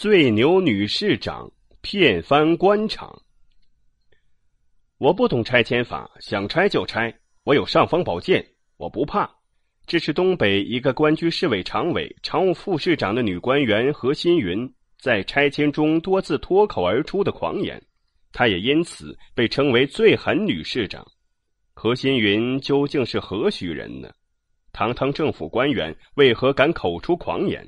最牛女市长骗翻官场，我不懂拆迁法，想拆就拆，我有尚方宝剑，我不怕。这是东北一个官居市委常委、常务副市长的女官员何新云在拆迁中多次脱口而出的狂言，她也因此被称为“最狠女市长”。何新云究竟是何许人呢？堂堂政府官员为何敢口出狂言？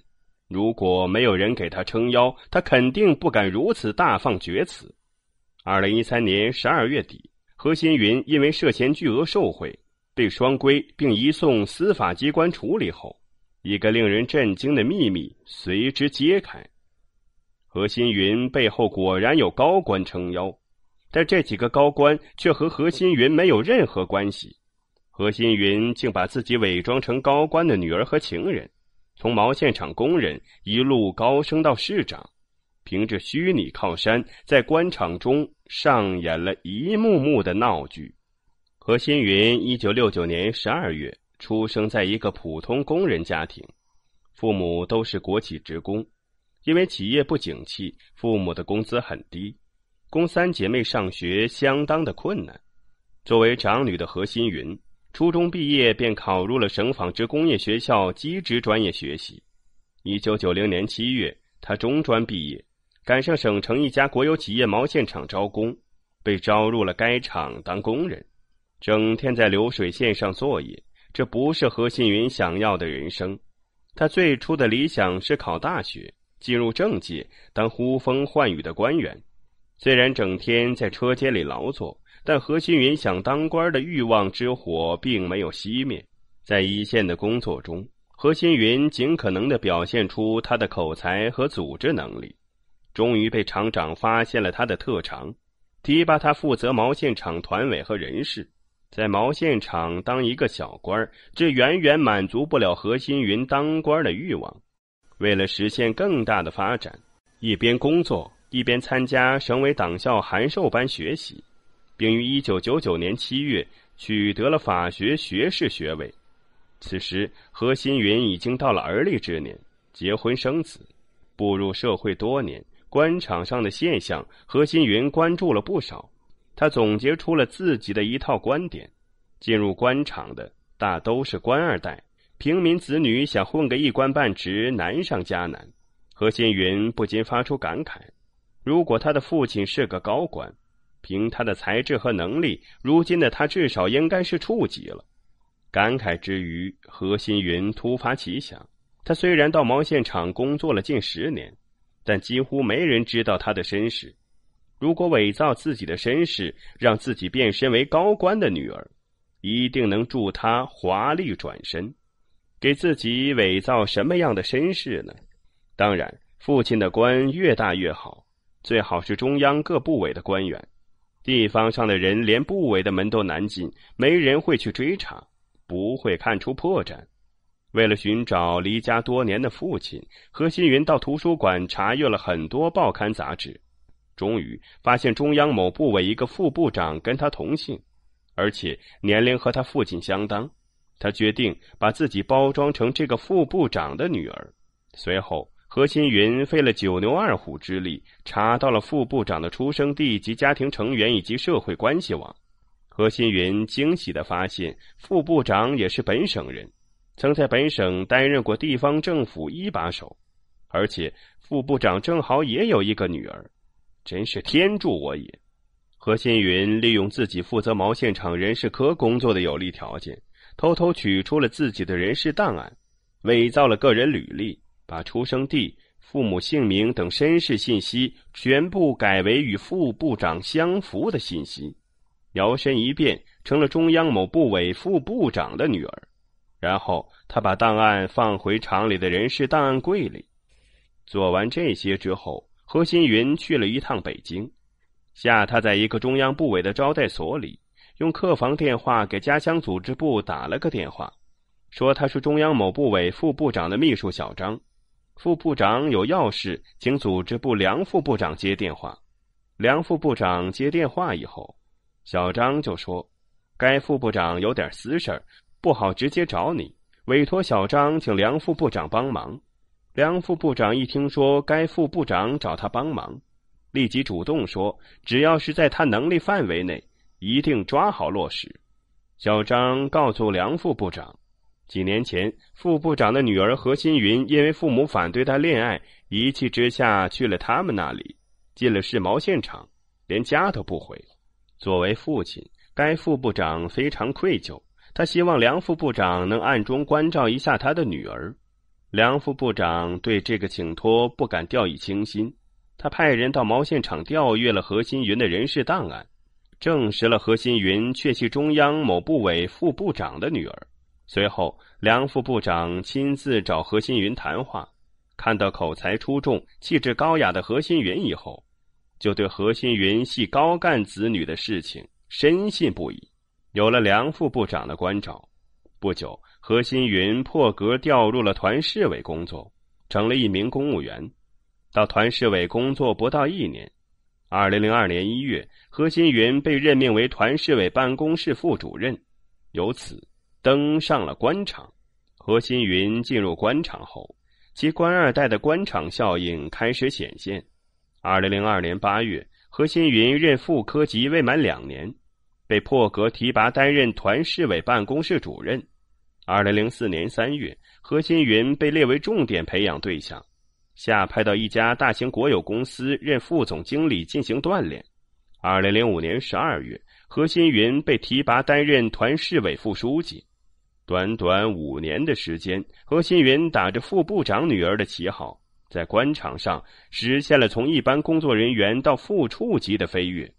如果没有人给他撑腰，他肯定不敢如此大放厥词。二零一三年十二月底，何新云因为涉嫌巨额受贿被双规，并移送司法机关处理后，一个令人震惊的秘密随之揭开：何新云背后果然有高官撑腰，但这几个高官却和何新云没有任何关系。何新云竟把自己伪装成高官的女儿和情人。从毛线厂工人一路高升到市长，凭着虚拟靠山，在官场中上演了一幕幕的闹剧。何新云，一九六九年十二月出生在一个普通工人家庭，父母都是国企职工，因为企业不景气，父母的工资很低，供三姐妹上学相当的困难。作为长女的何新云。初中毕业便考入了省纺织工业学校机织专业学习。一九九零年七月，他中专毕业，赶上省城一家国有企业毛线厂招工，被招入了该厂当工人，整天在流水线上作业。这不是何新云想要的人生。他最初的理想是考大学，进入政界当呼风唤雨的官员。虽然整天在车间里劳作。但何新云想当官的欲望之火并没有熄灭，在一线的工作中，何新云尽可能的表现出他的口才和组织能力，终于被厂长发现了他的特长，提拔他负责毛线厂团委和人事。在毛线厂当一个小官这远远满足不了何新云当官的欲望。为了实现更大的发展，一边工作一边参加省委党校函授班学习。并于一九九九年七月取得了法学学士学位。此时，何新云已经到了而立之年，结婚生子，步入社会多年，官场上的现象何新云关注了不少。他总结出了自己的一套观点：进入官场的大都是官二代，平民子女想混个一官半职难上加难。何新云不禁发出感慨：如果他的父亲是个高官。凭他的才智和能力，如今的他至少应该是处级了。感慨之余，何心云突发奇想：他虽然到毛线厂工作了近十年，但几乎没人知道他的身世。如果伪造自己的身世，让自己变身为高官的女儿，一定能助他华丽转身。给自己伪造什么样的身世呢？当然，父亲的官越大越好，最好是中央各部委的官员。地方上的人连部委的门都难进，没人会去追查，不会看出破绽。为了寻找离家多年的父亲，何新云到图书馆查阅了很多报刊杂志，终于发现中央某部委一个副部长跟他同姓，而且年龄和他父亲相当。他决定把自己包装成这个副部长的女儿，随后。何新云费了九牛二虎之力，查到了副部长的出生地及家庭成员以及社会关系网。何新云惊喜的发现，副部长也是本省人，曾在本省担任过地方政府一把手，而且副部长正好也有一个女儿，真是天助我也！何新云利用自己负责毛线厂人事科工作的有利条件，偷偷取出了自己的人事档案，伪造了个人履历。把出生地、父母姓名等身世信息全部改为与副部长相符的信息，摇身一变成了中央某部委副部长的女儿。然后他把档案放回厂里的人事档案柜里。做完这些之后，何新云去了一趟北京，下他在一个中央部委的招待所里，用客房电话给家乡组织部打了个电话，说他是中央某部委副部长的秘书小张。副部长有要事，请组织部梁副部长接电话。梁副部长接电话以后，小张就说：“该副部长有点私事儿，不好直接找你，委托小张请梁副部长帮忙。”梁副部长一听说该副部长找他帮忙，立即主动说：“只要是在他能力范围内，一定抓好落实。”小张告诉梁副部长。几年前，副部长的女儿何新云因为父母反对她恋爱，一气之下去了他们那里，进了市毛线厂，连家都不回。作为父亲，该副部长非常愧疚，他希望梁副部长能暗中关照一下他的女儿。梁副部长对这个请托不敢掉以轻心，他派人到毛线厂调阅了何新云的人事档案，证实了何新云确系中央某部委副部长的女儿。随后，梁副部长亲自找何新云谈话。看到口才出众、气质高雅的何新云以后，就对何新云系高干子女的事情深信不疑。有了梁副部长的关照，不久，何新云破格调入了团市委工作，成了一名公务员。到团市委工作不到一年，二零零二年一月，何新云被任命为团市委办公室副主任，由此。登上了官场，何新云进入官场后，其官二代的官场效应开始显现。二零零二年八月，何新云任副科级未满两年，被破格提拔担任团市委办公室主任。二零零四年三月，何新云被列为重点培养对象，下派到一家大型国有公司任副总经理进行锻炼。二零零五年十二月，何新云被提拔担任团市委副书记。短短五年的时间，何新云打着副部长女儿的旗号，在官场上实现了从一般工作人员到副处级的飞跃。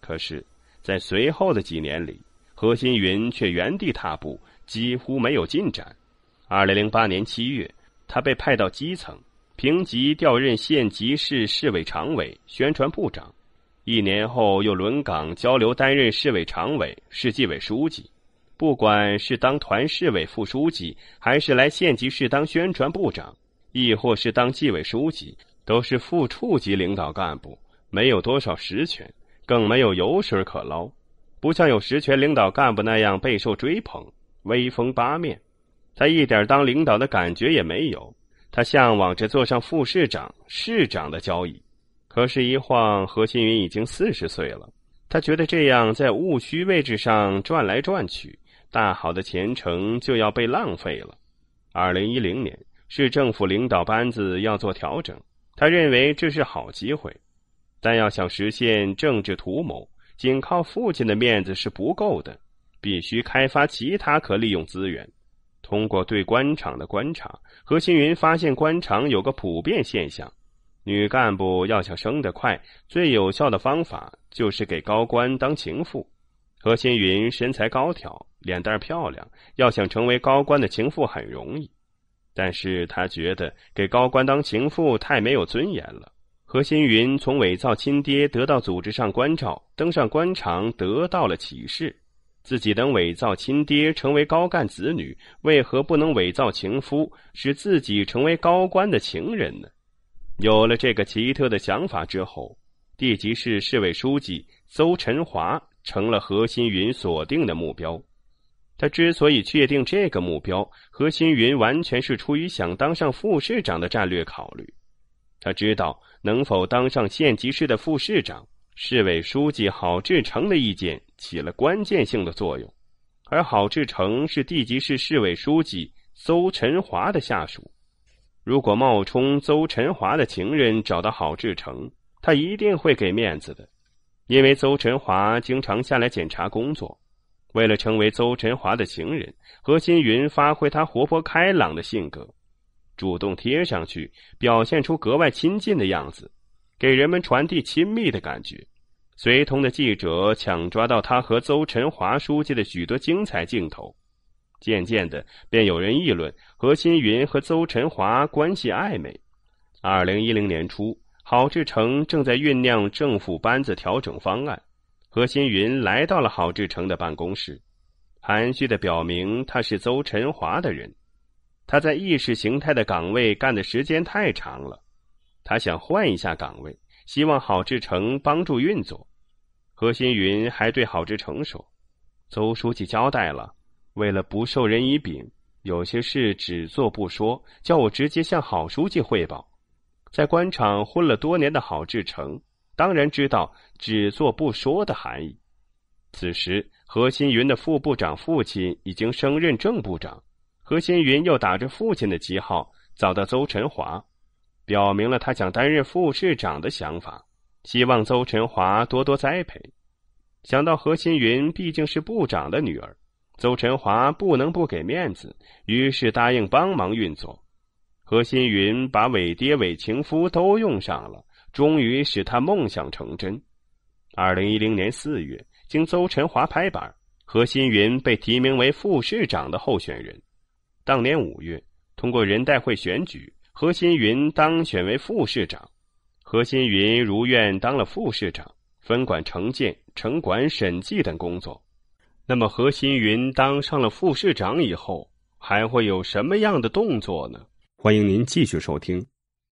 可是，在随后的几年里，何新云却原地踏步，几乎没有进展。二零零八年七月，他被派到基层，平级调任县级市市委常委、宣传部长。一年后，又轮岗交流，担任市委常委、市纪委书记。不管是当团市委副书记，还是来县级市当宣传部长，亦或是当纪委书记，都是副处级领导干部，没有多少实权，更没有油水可捞，不像有实权领导干部那样备受追捧，威风八面。他一点当领导的感觉也没有，他向往着坐上副市长、市长的交椅。可是，一晃何新云已经四十岁了，他觉得这样在务虚位置上转来转去。大好的前程就要被浪费了。二零一零年，市政府领导班子要做调整，他认为这是好机会，但要想实现政治图谋，仅靠父亲的面子是不够的，必须开发其他可利用资源。通过对官场的观察，何新云发现官场有个普遍现象：女干部要想升得快，最有效的方法就是给高官当情妇。何新云身材高挑，脸蛋漂亮。要想成为高官的情妇很容易，但是他觉得给高官当情妇太没有尊严了。何新云从伪造亲爹得到组织上关照，登上官场得到了启示：自己能伪造亲爹成为高干子女，为何不能伪造情夫，使自己成为高官的情人呢？有了这个奇特的想法之后，地级市市委书记邹晨华。成了何新云锁定的目标。他之所以确定这个目标，何新云完全是出于想当上副市长的战略考虑。他知道能否当上县级市的副市长，市委书记郝志成的意见起了关键性的作用。而郝志成是地级市市委书记邹陈华的下属，如果冒充邹陈华的情人找到郝志成，他一定会给面子的。因为邹晨华经常下来检查工作，为了成为邹晨华的情人，何新云发挥他活泼开朗的性格，主动贴上去，表现出格外亲近的样子，给人们传递亲密的感觉。随同的记者抢抓到他和邹晨华书记的许多精彩镜头，渐渐的便有人议论何新云和邹晨华关系暧昧。二零一零年初。郝志成正在酝酿政府班子调整方案，何新云来到了郝志成的办公室，含蓄的表明他是邹陈华的人。他在意识形态的岗位干的时间太长了，他想换一下岗位，希望郝志成帮助运作。何新云还对郝志成说：“邹书记交代了，为了不受人以柄，有些事只做不说，叫我直接向郝书记汇报。”在官场混了多年的郝志成当然知道“只做不说”的含义。此时，何新云的副部长父亲已经升任正部长，何新云又打着父亲的旗号找到邹晨华，表明了他想担任副市长的想法，希望邹晨华多多栽培。想到何新云毕竟是部长的女儿，邹晨华不能不给面子，于是答应帮忙运作。何新云把伪爹伪情夫都用上了，终于使他梦想成真。二零一零年四月，经邹晨华拍板，何新云被提名为副市长的候选人。当年五月，通过人代会选举，何新云当选为副市长。何新云如愿当了副市长，分管城建、城管、审计等工作。那么，何新云当上了副市长以后，还会有什么样的动作呢？欢迎您继续收听。